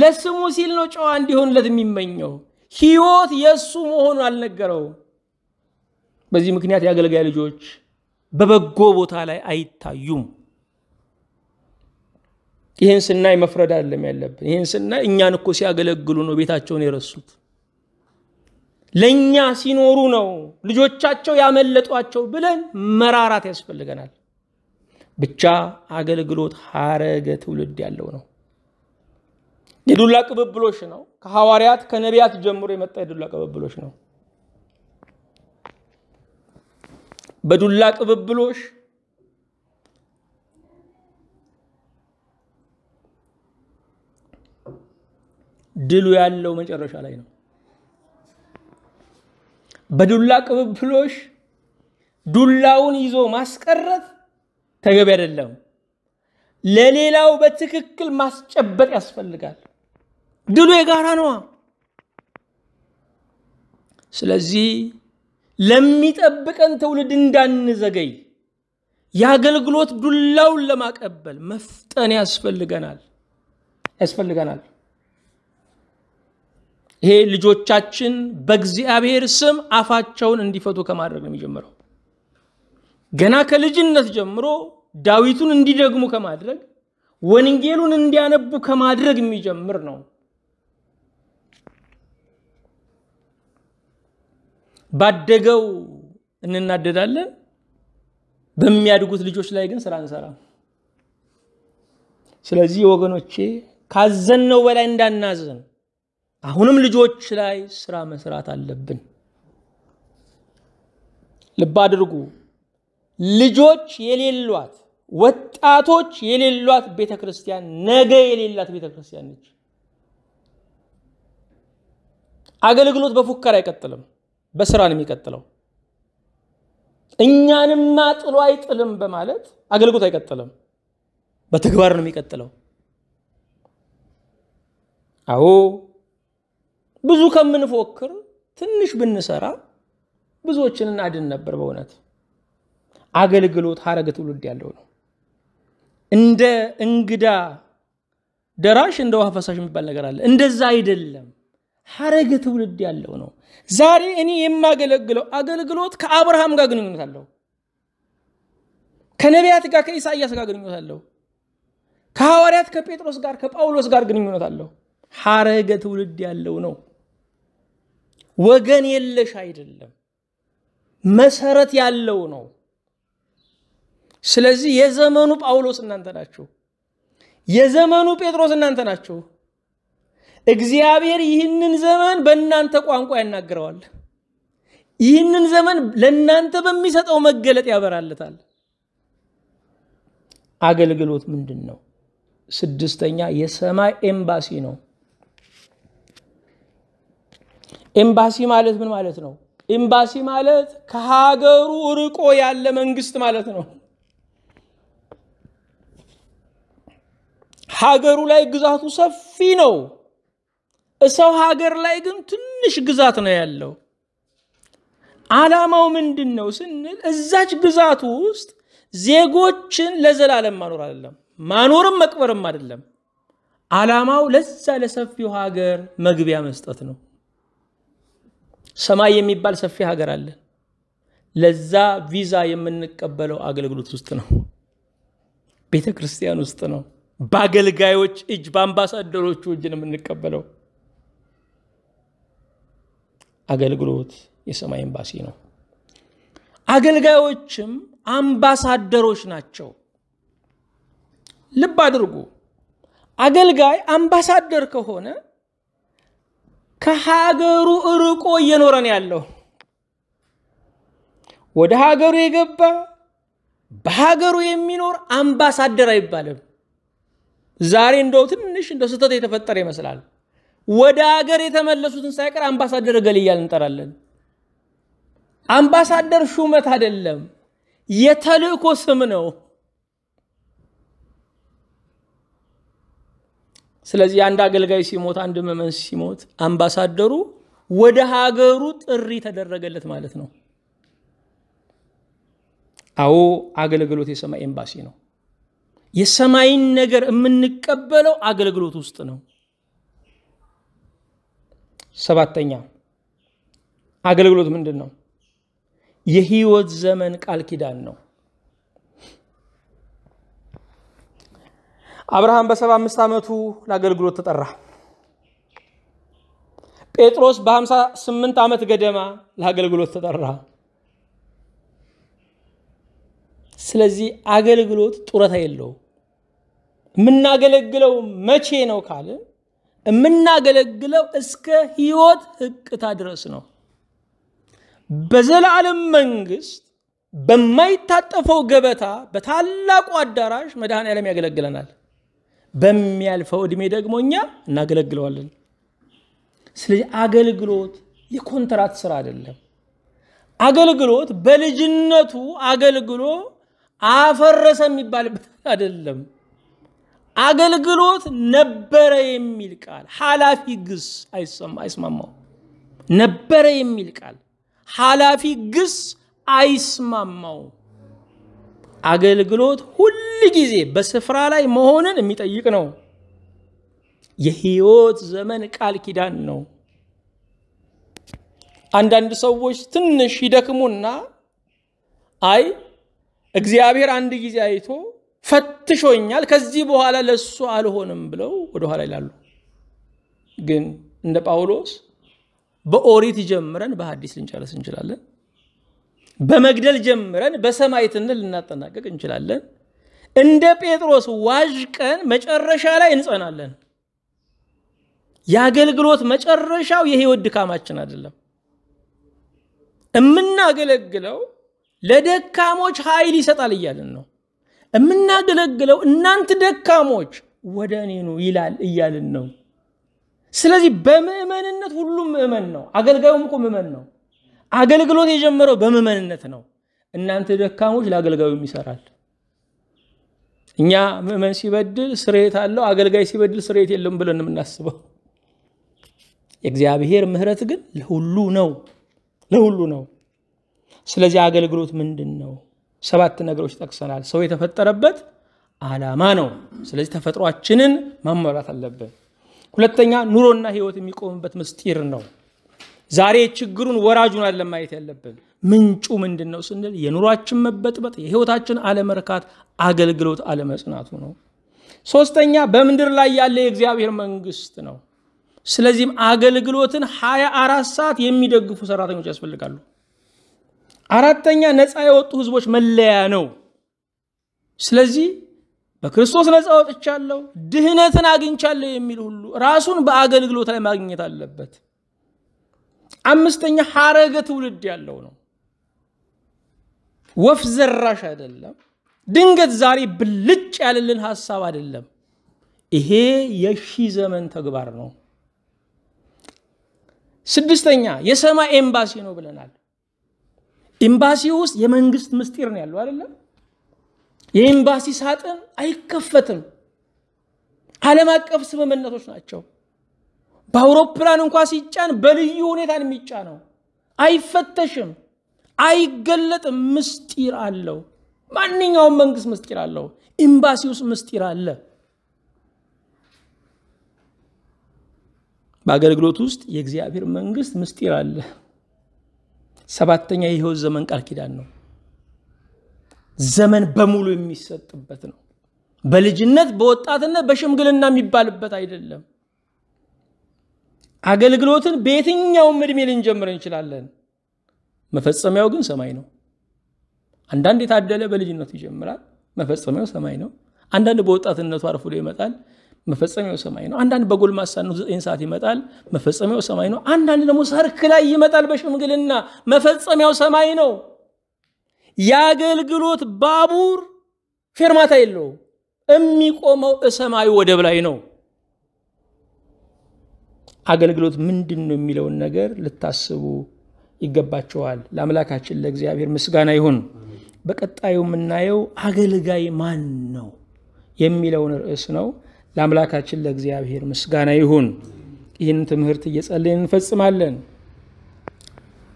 ለስሙ ሲል ነው ጨዋ እንዲሆንለት የሚመኘው። ህይወት የእሱ መሆኑን አልነገረውም። በዚህ ምክንያት የአገልጋይ ልጆች በበጎ ቦታ ላይ አይታዩም። ይህን ስናይ መፍረድ አይደለም ያለብን። ይህን ስናይ እኛን እኮ ሲያገለግሉ ነው ቤታቸውን የረሱት። ለእኛ ሲኖሩ ነው ልጆቻቸው ያመለጧቸው ብለን መራራት ያስፈልገናል። ብቻ አገልግሎት ሀረገ ትውልድ ያለው ነው። የዱላ ቅብብሎሽ ነው። ከሐዋርያት ከነቢያት ጀምሮ የመጣ የዱላ ቅብብሎሽ ነው። በዱላ ቅብብሎሽ ድሉ ያለው መጨረሻ ላይ ነው። በዱላ ቅብብሎሽ ዱላውን ይዞ ማስቀረት ተገቢ አይደለም። ለሌላው በትክክል ማስጨበጥ ያስፈልጋል። ድሉ የጋራ ነዋ። ስለዚህ ለሚጠብቀን ትውልድ እንዳንዘገይ የአገልግሎት ዱላውን ለማቀበል መፍጠን ያስፈልገናል ያስፈልገናል። ይሄ ልጆቻችን በእግዚአብሔር ስም አፋቸውን እንዲፈቱ ከማድረግ ነው የሚጀምረው። ገና ከልጅነት ጀምሮ ዳዊቱን እንዲደግሙ ከማድረግ ወንጌሉን እንዲያነቡ ከማድረግ የሚጀምር ነው። ባደገው እንናደዳለን፣ በሚያድጉት ልጆች ላይ ግን ስራ እንሰራም። ስለዚህ ወገኖቼ ካዘነው በላይ እንዳናዘን አሁንም ልጆች ላይ ስራ መስራት አለብን። ልብ አድርጉ። ልጆች የሌሏት ወጣቶች የሌሏት ቤተ ክርስቲያን ነገ የሌላት ቤተ ክርስቲያን ነች። አገልግሎት በፉከራ አይቀጥልም፣ በስራ ነው የሚቀጥለው። እኛንማ ጥሎ አይጥልም በማለት አገልግሎት አይቀጥልም፣ በተግባር ነው የሚቀጥለው። አዎ ብዙ ከምንፎክር ትንሽ ብንሰራ ብዙዎችን እናድን ነበር በእውነት። አገልግሎት ሀረግ ትውልድ ያለው ነው። እንደ እንግዳ ደራሽ እንደ ውሃ ፈሳሽ የሚባል ነገር አለ። እንደዛ አይደለም። ሀረግ ትውልድ ያለው ነው። ዛሬ እኔ የማገለግለው አገልግሎት ከአብርሃም ጋር ግንኙነት አለው። ከነቢያት ጋር ከኢሳያስ ጋር ግንኙነት አለው። ከሐዋርያት ከጴጥሮስ ጋር ከጳውሎስ ጋር ግንኙነት አለው። ሀረገ ትውልድ ያለው ነው። ወገን የለሽ አይደለም። መሰረት ያለው ነው። ስለዚህ የዘመኑ ጳውሎስ እናንተ ናችሁ። የዘመኑ ጴጥሮስ እናንተ ናችሁ። እግዚአብሔር ይህንን ዘመን በእናንተ ቋንቋ ያናግረዋል። ይህንን ዘመን ለእናንተ በሚሰጠው መገለጥ ያበራለታል። አገልግሎት ምንድን ነው? ስድስተኛ የሰማይ ኤምባሲ ነው። ኤምባሲ ማለት ምን ማለት ነው? ኤምባሲ ማለት ከሀገሩ ርቆ ያለ መንግስት ማለት ነው። ሀገሩ ላይ ግዛቱ ሰፊ ነው። እሰው ሀገር ላይ ግን ትንሽ ግዛት ነው ያለው። አላማው ምንድን ነው ስንል እዛች ግዛት ውስጥ ዜጎችን ለዘላለም ማኖር አይደለም፣ ማኖርም መቅበርም አይደለም። አላማው ለዛ ለሰፊው ሀገር መግቢያ መስጠት ነው። ሰማይ የሚባል ሰፊ ሀገር አለን። ለዛ ቪዛ የምንቀበለው አገልግሎት ውስጥ ነው፣ ቤተ ክርስቲያን ውስጥ ነው። በአገልጋዮች እጅ በአምባሳደሮቹ እጅ ነው የምንቀበለው። አገልግሎት የሰማይ ኤምባሲ ነው። አገልጋዮችም አምባሳደሮች ናቸው። ልብ አድርጉ። አገልጋይ አምባሳደር ከሆነ ከሀገሩ እርቆ እየኖረን ያለው ወደ ሀገሩ የገባ በሀገሩ የሚኖር አምባሳደር አይባልም። ዛሬ እንደው ትንሽ እንደ ስህተት የተፈጠረ ይመስላል። ወደ አገር የተመለሱትን ሳይቀር አምባሳደር እገሌ እያልን እንጠራለን። አምባሳደር ሹመት አይደለም፣ የተልእኮ ስም ነው። ስለዚህ አንድ አገልጋይ ሲሞት፣ አንድ ምዕመን ሲሞት አምባሳደሩ ወደ ሀገሩ ጥሪ ተደረገለት ማለት ነው። አዎ አገልግሎት የሰማይ ኤምባሲ ነው። የሰማይን ነገር የምንቀበለው አገልግሎት ውስጥ ነው። ሰባተኛ አገልግሎት ምንድን ነው? የህይወት ዘመን ቃል ኪዳን ነው። አብርሃም በሰባ አምስት ዓመቱ ለአገልግሎት ተጠራ። ጴጥሮስ በሃምሳ ስምንት ዓመት ገደማ ለአገልግሎት ተጠራ። ስለዚህ አገልግሎት ጡረታ የለውም። የምናገለግለው መቼ ነው ካለ የምናገለግለው እስከ ህይወት ህቅታ ድረስ ነው። በዘላለም መንግስት በማይታጠፈው ገበታ በታላቁ አዳራሽ መድኃኔ ዓለም ያገለግለናል። በሚያልፈው ዕድሜ ደግሞ እኛ እናገለግለዋለን። ስለዚህ አገልግሎት የኮንትራት ስራ አይደለም። አገልግሎት በልጅነቱ አገልግሎ አፈረሰ የሚባልበት አይደለም። አገልግሎት ነበረ የሚል ቃል ኃላፊ ግስ አይስማማው። ነበረ የሚል ቃል ኃላፊ ግስ አይስማማው። አገልግሎት ሁል ጊዜ በስፍራ ላይ መሆንን የሚጠይቅ ነው። የህይወት ዘመን ቃል ኪዳን ነው። አንዳንድ ሰዎች ትንሽ ይደክሙና አይ እግዚአብሔር አንድ ጊዜ አይቶ ፈትሾኛል፣ ከዚህ በኋላ ለሱ አልሆንም ብለው ወደኋላ ይላሉ። ግን እንደ ጳውሎስ በኦሪት ጀምረን በሀዲስ ልንጨርስ እንችላለን። በመግደል ጀምረን በሰማይትን ልናጠናቀቅ እንችላለን። እንደ ጴጥሮስ ዋዥቀን መጨረሻ ላይ እንጸናለን። የአገልግሎት መጨረሻው የህይወት ድካማችን አይደለም። የምናገለግለው ለደካሞች ኃይል ይሰጣል እያልን ነው። የምናገለግለው እናንተ ደካሞች ወደ እኔ ነው ይላል እያልን ነው። ስለዚህ በምእመንነት ሁሉም ምእመን ነው። አገልጋዩም እኮ ምእመን ነው። አገልግሎት የጀመረው በምእመንነት ነው። እናንተ ደካሞች ለአገልጋዩም ይሰራል። እኛ ምእመን ሲበድል ስሬት አለው፣ አገልጋይ ሲበድል ስሬት የለም ብለን የምናስበው የእግዚአብሔር ምሕረት ግን ለሁሉ ነው ለሁሉ ነው። ስለዚህ አገልግሎት ምንድን ነው? ሰባት ነገሮች ጠቅሰናል። ሰው የተፈጠረበት አላማ ነው። ስለዚህ ተፈጥሯችንን ማሟላት አለብን። ሁለተኛ ኑሮና ህይወት የሚቆምበት ምስጢር ነው። ዛሬ ችግሩን ወራጁን አይደለም ማየት ያለብን፣ ምንጩ ምንድን ነው ስንል የኑሯችን መበጥበጥ፣ የህይወታችን አለመርካት፣ አገልግሎት አለመጽናቱ ነው። ሶስተኛ በምድር ላይ ያለ የእግዚአብሔር መንግስት ነው። ስለዚህም አገልግሎትን ሀያ አራት ሰዓት የሚደግፉ ሰራተኞች ያስፈልጋሉ። አራተኛ ነፃ የወጡ ህዝቦች መለያ ነው። ስለዚህ በክርስቶስ ነፃ ወጥቻለሁ፣ ድህነትን አግኝቻለሁ የሚል ሁሉ ራሱን በአገልግሎት ላይ ማግኘት አለበት። አምስተኛ ሐረገ ትውልድ ያለው ነው። ወፍ ዘራሽ አይደለም። ድንገት ዛሬ ብልጭ ያለልን ሀሳብ አይደለም። ይሄ የሺ ዘመን ተግባር ነው። ስድስተኛ የሰማይ ኤምባሲ ነው ብለናል። ኤምባሲ ውስጥ የመንግስት ምስጢር ነው ያለው አይደለም። የኤምባሲ ሳጥን አይከፈትም። ዓለም አቀፍ ስምምነቶች ናቸው። በአውሮፕላን እንኳ ሲጫን በልዩ ሁኔታን የሚጫነው አይፈተሽም፣ አይገለጥም። ምስጢር አለው። ማንኛውም መንግስት ምስጢር አለው። ኤምባሲ ውስጥ ምስጢር አለ። በአገልግሎት ውስጥ የእግዚአብሔር መንግስት ምስጢር አለ። ሰባተኛ የህይወት ዘመን ቃል ኪዳን ነው። ዘመን በሙሉ የሚሰጥበት ነው። በልጅነት በወጣትነት በሽምግልና የሚባልበት አይደለም። አገልግሎትን በየትኛውም እድሜ ልንጀምር እንችላለን። መፈጸሚያው ግን ሰማይ ነው። አንዳንድ የታደለ በልጅነቱ ይጀምራል፣ መፈጸሚያው ሰማይ ነው። አንዳንድ በወጣትነቱ አርፍዶ ይመጣል። መፈጸሚያው ሰማይ ነው። አንዳንድ በጎልማሳነት ዘጠኝ ሰዓት ይመጣል፣ መፈጸሚያው ሰማይ ነው። አንዳንድ ደግሞ ሰርክ ላይ ይመጣል በሽምግልና መፈጸሚያው ሰማይ ነው። የአገልግሎት ባቡር ፌርማታ የለው፣ የሚቆመው እሰማዩ ወደብ ላይ ነው። አገልግሎት ምንድን ነው የሚለውን ነገር ልታስቡ ይገባቸዋል። ለአምላካችን ለእግዚአብሔር ምስጋና ይሁን። በቀጣዩ የምናየው አገልጋይ ማን ነው የሚለውን ርዕስ ነው። ለአምላካችን ለእግዚአብሔር ምስጋና ይሁን። ይህን ትምህርት እየጸለይን እንፈጽማለን።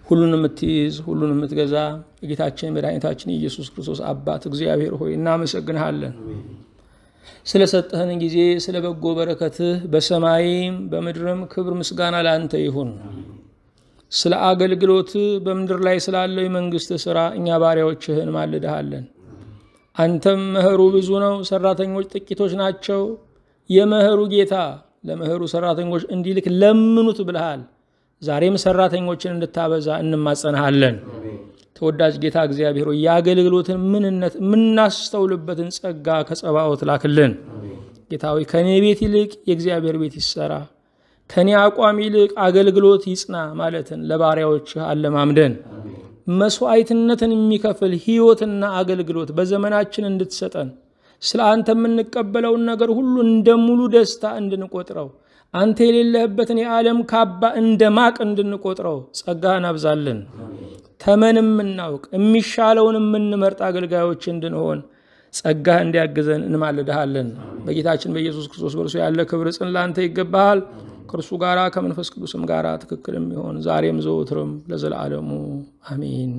ሁሉን የምትይዝ ሁሉን የምትገዛ የጌታችን መድኃኒታችን የኢየሱስ ክርስቶስ አባት እግዚአብሔር ሆይ እናመሰግንሃለን። ስለሰጠህን ጊዜ ስለ በጎ በረከትህ በሰማይም በምድርም ክብር ምስጋና ለአንተ ይሁን። ስለ አገልግሎት በምድር ላይ ስላለው የመንግስት ስራ እኛ ባሪያዎችህን ማልደሃለን። አንተም መኸሩ ብዙ ነው፣ ሰራተኞች ጥቂቶች ናቸው። የመኸሩ ጌታ ለመኸሩ ሰራተኞች እንዲልክ ለምኑት ብልሃል። ዛሬም ሰራተኞችን እንድታበዛ እንማጸንሃለን። ተወዳጅ ጌታ እግዚአብሔር ሆይ የአገልግሎትን ምንነት የምናስተውልበትን ጸጋ ከጸባዖት ላክልን። ጌታ ሆይ ከእኔ ቤት ይልቅ የእግዚአብሔር ቤት ይሰራ፣ ከእኔ አቋም ይልቅ አገልግሎት ይጽና ማለትን ለባሪያዎች አለማምደን። መስዋዕትነትን የሚከፍል ህይወትና አገልግሎት በዘመናችን እንድትሰጠን ስለ አንተ የምንቀበለውን ነገር ሁሉ እንደ ሙሉ ደስታ እንድንቆጥረው አንተ የሌለህበትን የዓለም ካባ እንደ ማቅ እንድንቆጥረው ጸጋ ናብዛለን። ተመን የምናውቅ የሚሻለውን የምንመርጥ አገልጋዮች እንድንሆን ጸጋ እንዲያግዘን እንማልድሃለን። በጌታችን በኢየሱስ ክርስቶስ በእርሱ ያለ ክብር ጽን ለአንተ ይገባሃል። ከእርሱ ጋራ ከመንፈስ ቅዱስም ጋራ ትክክልም ይሆን ዛሬም ዘወትርም ለዘላለሙ አሜን።